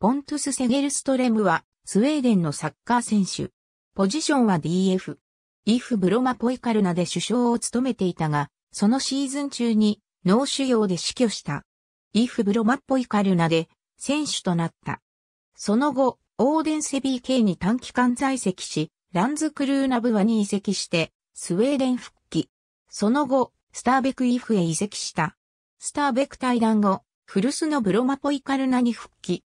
ポントゥス・セゲルストレムは、スウェーデンのサッカー選手。ポジションは DF。イフ・ブロマ・ポイカルナで首相を務めていたが、そのシーズン中に脳腫瘍で死去した。イフ・ブロマ・ポイカルナで選手となった。その後、オーデンセビー系に短期間在籍し、ランズ・クルーナブワに移籍して、スウェーデン復帰。その後、スターベク・イフへ移籍した。スターベク対談後、古巣のブロマ・ポイカルナに復帰。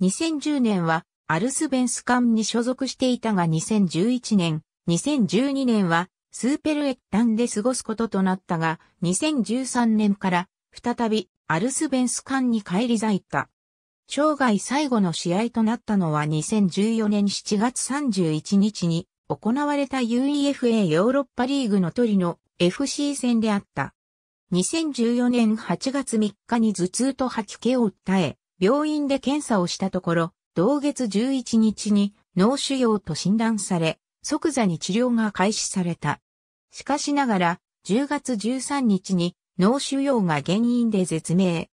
2010年はアルスベンス艦に所属していたが2011年、2012年はスーペルエッタンで過ごすこととなったが、2013年から再びアルスベンス艦に返り咲いた。生涯最後の試合となったのは2014年7月31日に行われた UEFA ヨーロッパリーグのトリノ FC 戦であった。2014年8月3日に頭痛と吐き気を訴え、病院で検査をしたところ、同月11日に脳腫瘍と診断され、即座に治療が開始された。しかしながら、10月13日に脳腫瘍が原因で絶命。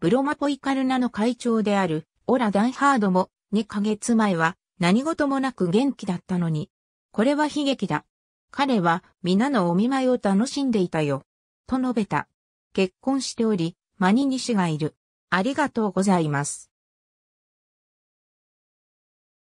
ブロマポイカルナの会長であるオラ・ダイハードも2ヶ月前は何事もなく元気だったのに。これは悲劇だ。彼は皆のお見舞いを楽しんでいたよ。と述べた。結婚しており、マニニ氏がいる。ありがとうございます。